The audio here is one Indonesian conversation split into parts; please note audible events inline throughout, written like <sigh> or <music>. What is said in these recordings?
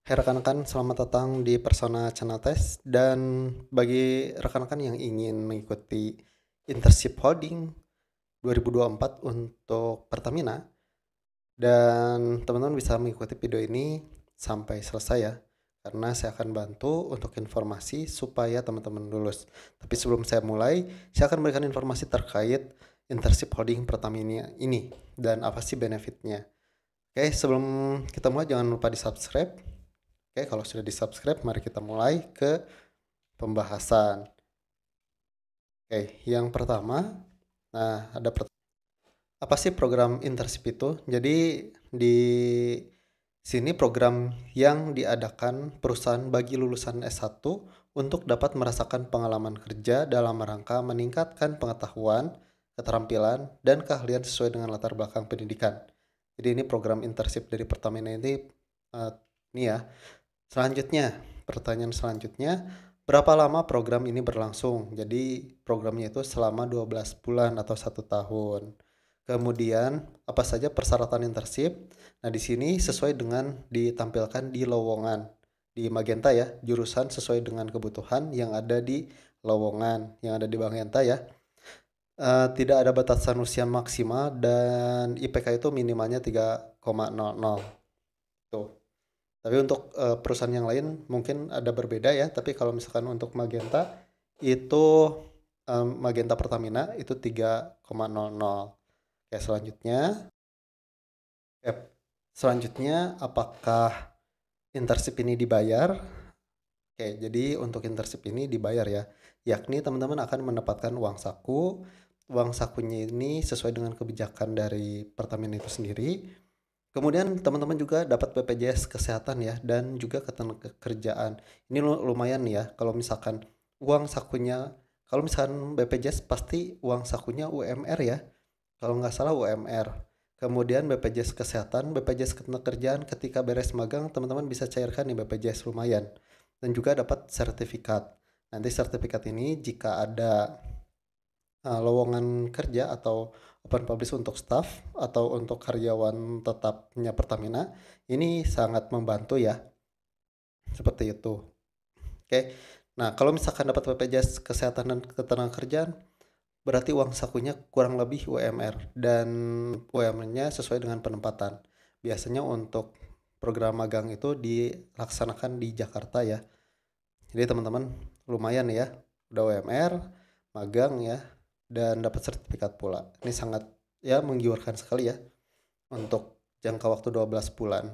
Hai rekan-rekan, selamat datang di Persona Channel Test dan bagi rekan-rekan yang ingin mengikuti internship holding 2024 untuk Pertamina dan teman-teman bisa mengikuti video ini sampai selesai ya karena saya akan bantu untuk informasi supaya teman-teman lulus. Tapi sebelum saya mulai, saya akan memberikan informasi terkait internship holding Pertamina ini dan apa sih benefitnya. Oke, sebelum kita mulai jangan lupa di subscribe Oke, kalau sudah di subscribe, mari kita mulai ke pembahasan. Oke, yang pertama, nah ada pertanyaan. Apa sih program internship itu? Jadi di sini program yang diadakan perusahaan bagi lulusan S1 untuk dapat merasakan pengalaman kerja dalam rangka meningkatkan pengetahuan, keterampilan, dan keahlian sesuai dengan latar belakang pendidikan. Jadi ini program internship dari Pertamina ini, uh, ini ya, Selanjutnya, pertanyaan selanjutnya, berapa lama program ini berlangsung? Jadi programnya itu selama 12 bulan atau satu tahun. Kemudian, apa saja persyaratan internship? Nah, di sini sesuai dengan ditampilkan di lowongan. Di Magenta ya, jurusan sesuai dengan kebutuhan yang ada di lowongan, yang ada di Magenta ya. Uh, tidak ada batasan usia maksimal dan IPK itu minimalnya 3,00. Tuh. Tapi untuk uh, perusahaan yang lain mungkin ada berbeda ya, tapi kalau misalkan untuk Magenta itu um, Magenta Pertamina itu 3,00. Oke, selanjutnya yep. selanjutnya apakah internship ini dibayar? Oke, jadi untuk internship ini dibayar ya. Yakni teman-teman akan mendapatkan uang saku. Uang sakunya ini sesuai dengan kebijakan dari Pertamina itu sendiri Kemudian teman-teman juga dapat BPJS kesehatan ya dan juga ketenagakerjaan. Ini lumayan ya kalau misalkan uang sakunya kalau misalkan BPJS pasti uang sakunya UMR ya. Kalau nggak salah UMR. Kemudian BPJS kesehatan, BPJS ketenagakerjaan ketika beres magang teman-teman bisa cairkan di BPJS lumayan dan juga dapat sertifikat. Nanti sertifikat ini jika ada uh, lowongan kerja atau open publish untuk staff atau untuk karyawan tetapnya Pertamina ini sangat membantu ya seperti itu oke nah kalau misalkan dapat BPJS kesehatan dan ketenagakerjaan berarti uang sakunya kurang lebih UMR dan UMR-nya sesuai dengan penempatan biasanya untuk program magang itu dilaksanakan di Jakarta ya jadi teman-teman lumayan ya udah UMR magang ya dan dapat sertifikat pula. Ini sangat ya menggiurkan sekali ya untuk jangka waktu 12 bulan.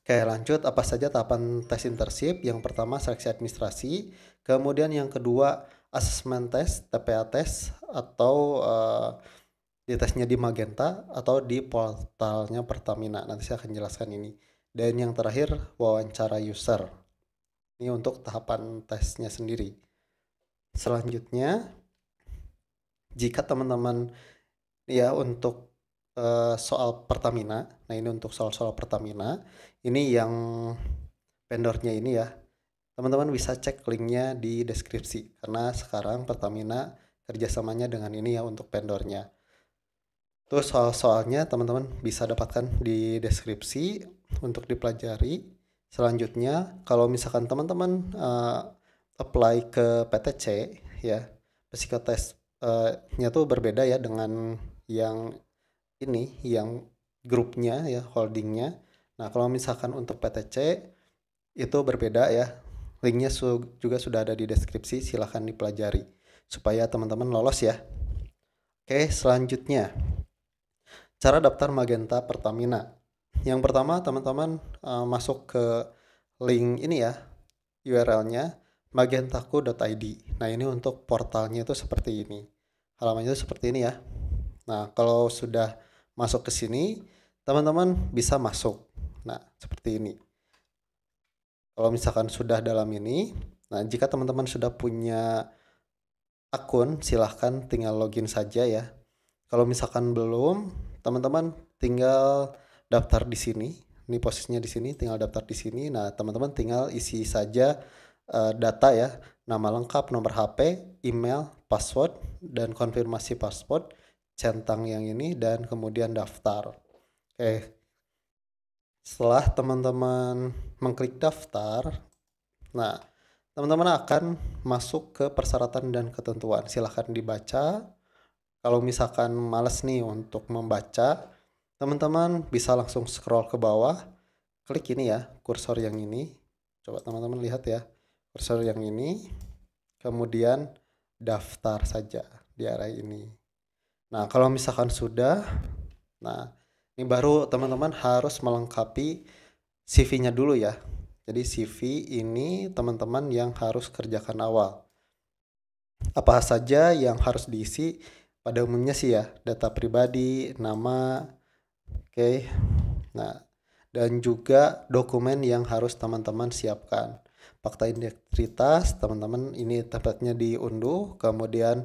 Oke, lanjut apa saja tahapan tes internship? Yang pertama seleksi administrasi, kemudian yang kedua assessment test, TPA test, atau uh, tesnya di Magenta atau di portalnya Pertamina. Nanti saya akan jelaskan ini. Dan yang terakhir wawancara user. Ini untuk tahapan tesnya sendiri. Selanjutnya jika teman-teman ya untuk uh, soal Pertamina nah ini untuk soal-soal Pertamina ini yang vendornya ini ya teman-teman bisa cek linknya di deskripsi karena sekarang Pertamina kerjasamanya dengan ini ya untuk vendornya terus soal-soalnya teman-teman bisa dapatkan di deskripsi untuk dipelajari selanjutnya kalau misalkan teman-teman uh, apply ke PTC ya psikotest Eh, nya tuh berbeda ya dengan yang ini yang grupnya ya holdingnya nah kalau misalkan untuk PTC itu berbeda ya linknya su juga sudah ada di deskripsi silahkan dipelajari supaya teman-teman lolos ya oke selanjutnya cara daftar Magenta Pertamina yang pertama teman-teman uh, masuk ke link ini ya URL-nya magentaku.id. Nah, ini untuk portalnya itu seperti ini. Halamannya itu seperti ini ya. Nah, kalau sudah masuk ke sini, teman-teman bisa masuk. Nah, seperti ini. Kalau misalkan sudah dalam ini, nah jika teman-teman sudah punya akun, silahkan tinggal login saja ya. Kalau misalkan belum, teman-teman tinggal daftar di sini. Ini posisinya di sini, tinggal daftar di sini. Nah, teman-teman tinggal isi saja uh, data ya, nama lengkap, nomor HP, email, password, dan konfirmasi password, centang yang ini, dan kemudian daftar. Oke, okay. setelah teman-teman mengklik daftar, nah teman-teman akan masuk ke persyaratan dan ketentuan. Silahkan dibaca. Kalau misalkan males nih untuk membaca, teman-teman bisa langsung scroll ke bawah, klik ini ya, kursor yang ini. Coba teman-teman lihat ya kursor yang ini. Kemudian daftar saja di arah ini. Nah, kalau misalkan sudah, nah ini baru teman-teman harus melengkapi CV-nya dulu ya. Jadi CV ini teman-teman yang harus kerjakan awal. Apa saja yang harus diisi pada umumnya sih ya, data pribadi, nama, oke. Okay. Nah, dan juga dokumen yang harus teman-teman siapkan fakta integritas teman-teman ini tempatnya diunduh kemudian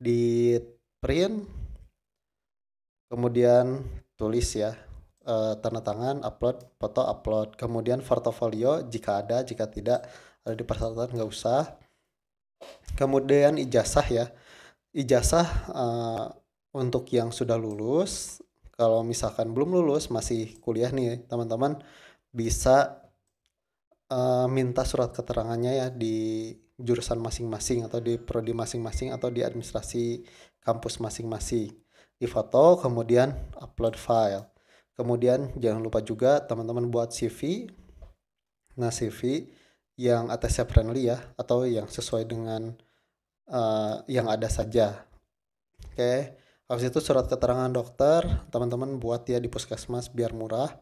di print kemudian tulis ya e, tanda tangan upload foto upload kemudian portofolio jika ada jika tidak ada di persyaratan nggak usah kemudian ijazah ya ijazah e, untuk yang sudah lulus kalau misalkan belum lulus masih kuliah nih teman-teman bisa uh, minta surat keterangannya ya di jurusan masing-masing atau di prodi masing-masing atau di administrasi kampus masing-masing. Difoto kemudian upload file. Kemudian jangan lupa juga teman-teman buat CV. Nah, CV yang atas friendly ya atau yang sesuai dengan uh, yang ada saja. Oke. Okay. Habis itu surat keterangan dokter, teman-teman buat ya di puskesmas biar murah.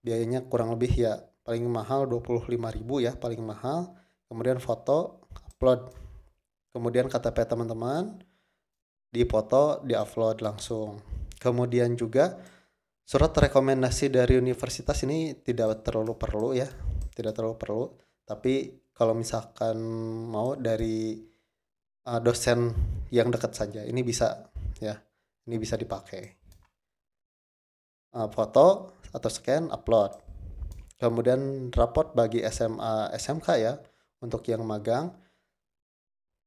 Biayanya kurang lebih ya paling mahal 25.000 ya paling mahal kemudian foto upload kemudian KTP teman-teman dipoto di upload langsung kemudian juga surat rekomendasi dari universitas ini tidak terlalu perlu ya tidak terlalu perlu tapi kalau misalkan mau dari uh, dosen yang dekat saja ini bisa ya ini bisa dipakai uh, foto atau scan upload Kemudian rapot bagi SMA SMK ya untuk yang magang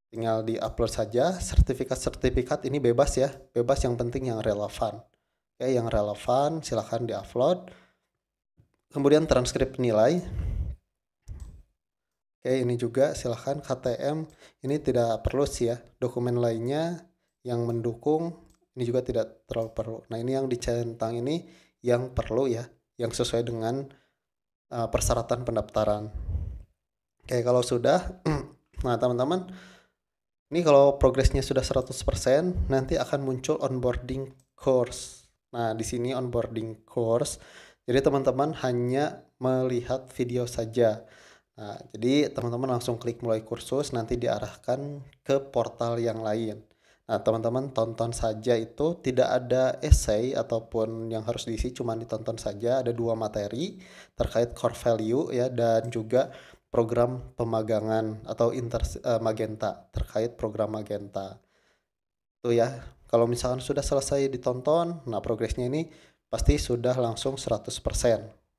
tinggal di upload saja sertifikat-sertifikat ini bebas ya bebas yang penting yang relevan oke yang relevan silahkan di upload kemudian transkrip nilai oke ini juga silahkan KTM ini tidak perlu sih ya dokumen lainnya yang mendukung ini juga tidak terlalu perlu nah ini yang dicentang ini yang perlu ya yang sesuai dengan uh, persyaratan pendaftaran. Oke, kalau sudah, <clears throat> nah teman-teman, ini kalau progresnya sudah 100%, nanti akan muncul onboarding course. Nah, di sini onboarding course. Jadi teman-teman hanya melihat video saja. Nah, jadi teman-teman langsung klik mulai kursus, nanti diarahkan ke portal yang lain. Nah, teman-teman tonton saja itu tidak ada essay ataupun yang harus diisi cuma ditonton saja ada dua materi terkait core value ya dan juga program pemagangan atau inter uh, magenta terkait program magenta. Tuh ya, kalau misalkan sudah selesai ditonton, nah progresnya ini pasti sudah langsung 100%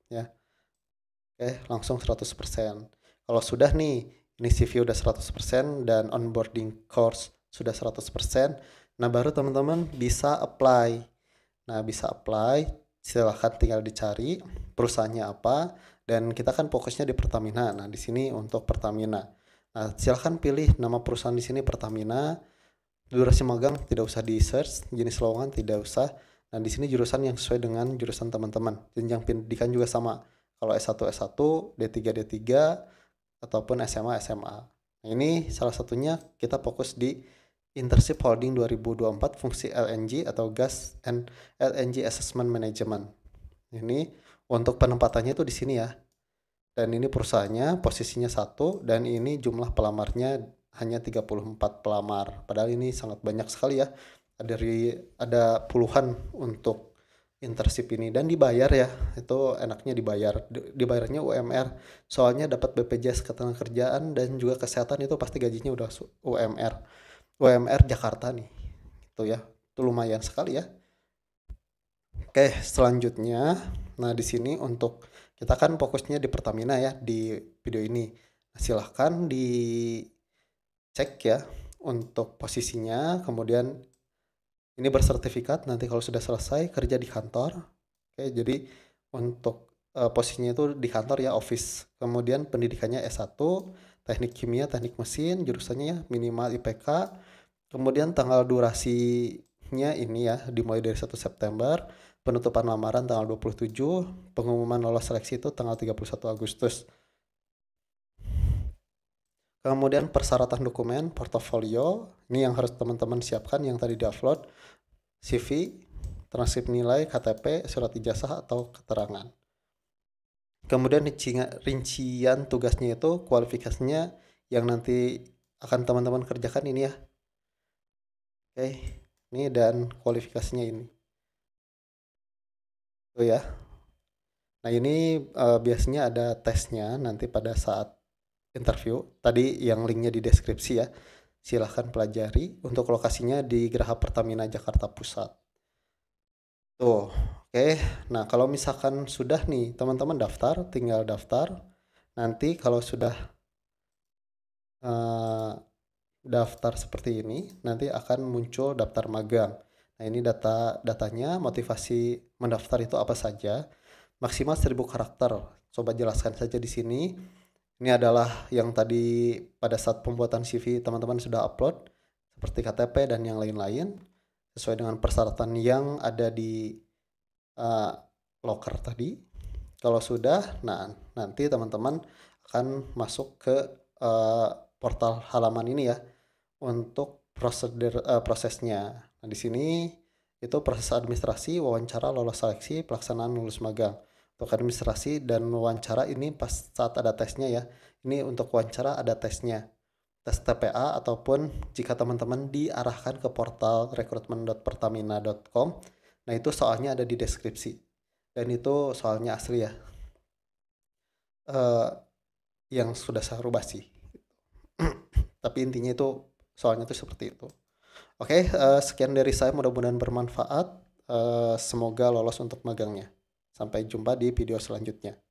ya. Oke, langsung 100%. Kalau sudah nih, ini CV udah 100% dan onboarding course sudah 100%. Nah, baru teman-teman bisa apply. Nah, bisa apply, silahkan tinggal dicari perusahaannya apa dan kita kan fokusnya di Pertamina. Nah, di sini untuk Pertamina. Nah, silahkan pilih nama perusahaan di sini Pertamina. Durasi magang tidak usah di search, jenis lowongan tidak usah. Nah, di sini jurusan yang sesuai dengan jurusan teman-teman. Jenjang pendidikan juga sama. Kalau S1 S1, D3 D3 ataupun SMA SMA. Nah, ini salah satunya kita fokus di Intership Holding 2024 fungsi LNG atau Gas and LNG Assessment Management. Ini untuk penempatannya itu di sini ya. Dan ini perusahaannya posisinya satu dan ini jumlah pelamarnya hanya 34 pelamar. Padahal ini sangat banyak sekali ya. Dari ada puluhan untuk intership ini dan dibayar ya. Itu enaknya dibayar. Dibayarnya UMR. Soalnya dapat BPJS ketenagakerjaan dan juga kesehatan itu pasti gajinya udah UMR UMR Jakarta nih gitu ya itu lumayan sekali ya oke selanjutnya nah di sini untuk kita kan fokusnya di Pertamina ya di video ini nah, silahkan di cek ya untuk posisinya kemudian ini bersertifikat nanti kalau sudah selesai kerja di kantor oke jadi untuk eh, posisinya itu di kantor ya office kemudian pendidikannya S1 teknik kimia, teknik mesin, jurusannya ya minimal IPK. Kemudian tanggal durasinya ini ya dimulai dari 1 September, penutupan lamaran tanggal 27, pengumuman lolos seleksi itu tanggal 31 Agustus. Kemudian persyaratan dokumen, portofolio, ini yang harus teman-teman siapkan yang tadi di-upload, CV, transkrip nilai, KTP, surat ijazah atau keterangan kemudian rincian tugasnya itu kualifikasinya yang nanti akan teman-teman kerjakan ini ya oke ini dan kualifikasinya ini itu ya nah ini uh, biasanya ada tesnya nanti pada saat interview tadi yang linknya di deskripsi ya silahkan pelajari untuk lokasinya di Geraha Pertamina Jakarta Pusat tuh Oke, nah kalau misalkan sudah nih teman-teman daftar, tinggal daftar. Nanti kalau sudah uh, daftar seperti ini, nanti akan muncul daftar magang. Nah ini data datanya, motivasi mendaftar itu apa saja. Maksimal 1000 karakter. Coba jelaskan saja di sini. Ini adalah yang tadi pada saat pembuatan CV teman-teman sudah upload seperti KTP dan yang lain-lain sesuai dengan persyaratan yang ada di uh, locker tadi. Kalau sudah, nah nanti teman-teman akan masuk ke uh, portal halaman ini ya untuk prosedur uh, prosesnya. Nah, di sini itu proses administrasi, wawancara, lolos seleksi, pelaksanaan lulus magang. Untuk administrasi dan wawancara ini pas saat ada tesnya ya. Ini untuk wawancara ada tesnya. Tes TPA ataupun jika teman-teman diarahkan ke portal rekrutmen.pertamina.com Nah itu soalnya ada di deskripsi dan itu soalnya asli ya uh, yang sudah saya rubah sih. <clears throat> Tapi intinya itu soalnya itu seperti itu. Oke, okay, uh, eh, sekian dari saya mudah-mudahan bermanfaat. Uh, semoga lolos untuk magangnya. Sampai jumpa di video selanjutnya.